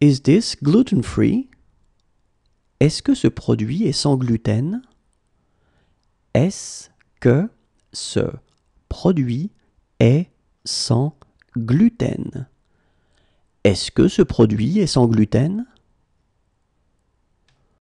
Is this gluten free? Est-ce que ce produit est sans gluten? Est-ce que ce produit est sans gluten? Est-ce que ce produit est sans gluten?